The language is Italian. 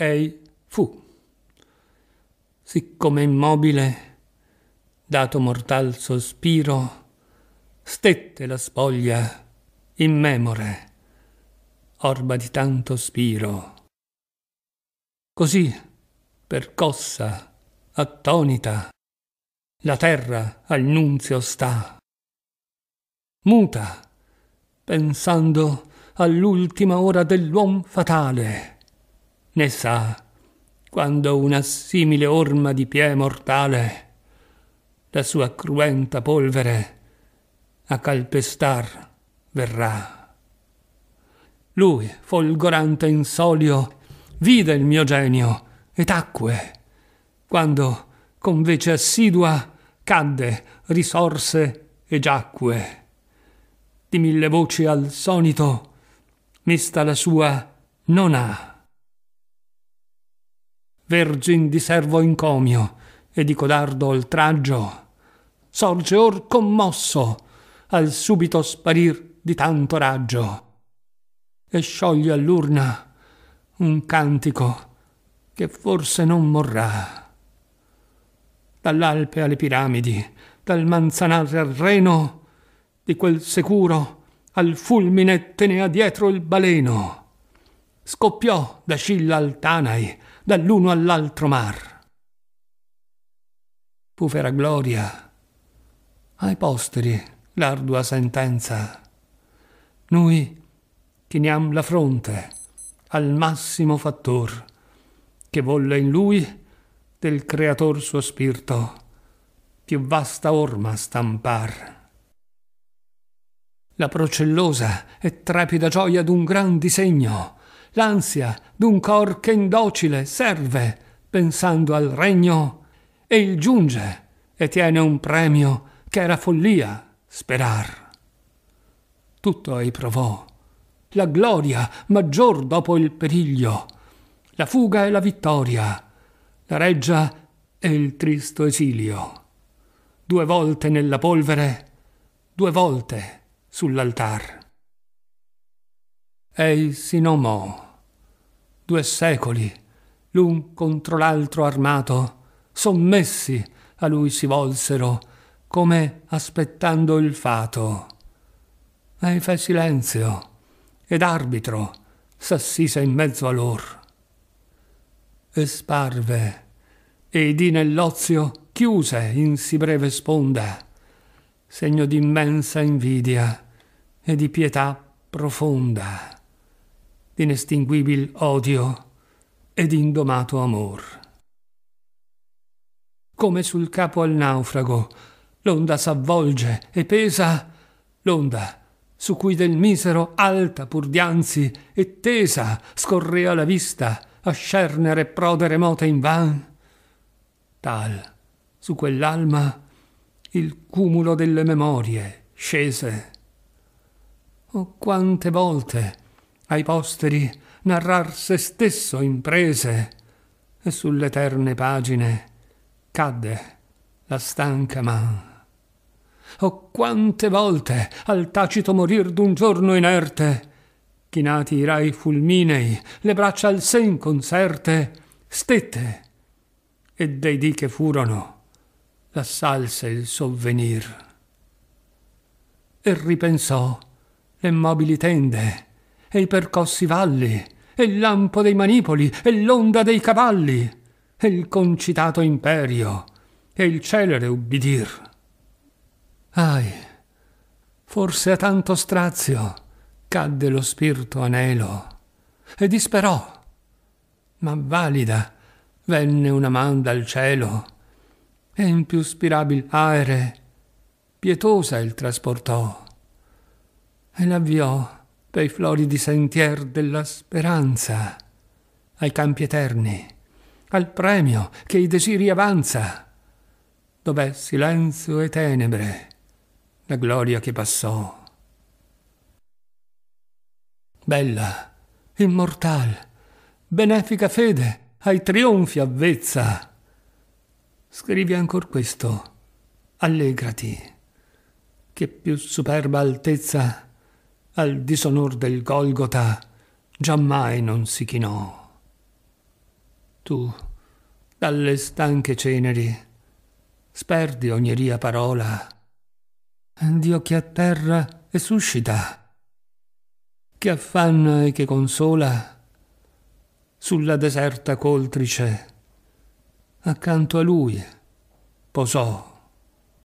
ei fu. Siccome immobile, dato mortal sospiro, stette la spoglia immemore, orba di tanto spiro. Così, percossa, attonita, la terra al nunzio sta. Muta, pensando all'ultima ora dell'uom fatale ne sa quando una simile orma di pie mortale la sua cruenta polvere a calpestar verrà. Lui, folgorante insolio, vide il mio genio e tacque, quando con vece assidua cadde, risorse e giacque. Di mille voci al sonito, mista la sua non ha vergin di servo incomio e di codardo oltraggio sorge or commosso al subito sparir di tanto raggio e scioglie all'urna un cantico che forse non morrà dall'Alpe alle piramidi dal Manzanar al reno di quel sicuro al fulmine tenea dietro il baleno scoppiò da Scilla al Tanai dall'uno all'altro mar. Pufera gloria, ai posteri l'ardua sentenza. Noi chiniam la fronte al massimo fattor che volle in lui del creator suo spirito più vasta orma stampar. La procellosa e trepida gioia d'un gran disegno l'ansia d'un cor che indocile serve, pensando al regno, e il giunge e tiene un premio che era follia sperar. Tutto ei provò, la gloria maggior dopo il periglio, la fuga e la vittoria, la reggia e il tristo esilio. Due volte nella polvere, due volte sull'altar. Ei si nomò due secoli, l'un contro l'altro armato, sommessi a lui si volsero, come aspettando il fato. E fe silenzio, ed arbitro s'assise in mezzo a lor. E sparve, e di nell'ozio chiuse in si breve sponda, segno d'immensa invidia e di pietà profonda d'inestinguibil odio ed indomato amor. Come sul capo al naufrago, l'onda s'avvolge e pesa, l'onda su cui del misero alta pur dianzi e tesa scorrea la vista a scernere prode remote in van. Tal, su quell'alma, il cumulo delle memorie scese. Oh, quante volte! ai posteri narrar se stesso imprese e sulle sull'eterne pagine cadde la stanca man. Oh, quante volte al tacito morir d'un giorno inerte, chinati i rai fulminei, le braccia al sen concerte, stette, e dei dì che furono, l'assalse il sovvenir. E ripensò le mobili tende, e i percossi valli, e il lampo dei manipoli, e l'onda dei cavalli, e il concitato imperio, e il celere ubbidir. Ahi, forse a tanto strazio cadde lo spirito anelo, e disperò, ma valida venne una man dal cielo, e in più spirabil aere pietosa il trasportò, e l'avviò dai floridi sentier della speranza, ai campi eterni, al premio che i desiri avanza, dov'è silenzio e tenebre, la gloria che passò. Bella, immortal, benefica fede, ai trionfi avvezza. Scrivi ancor questo, allegrati, che più superba altezza al disonor del Golgota giammai non si chinò. Tu, dalle stanche ceneri, sperdi ogni ria parola, di occhi a terra e suscita, che affanna e che consola, sulla deserta coltrice, accanto a lui posò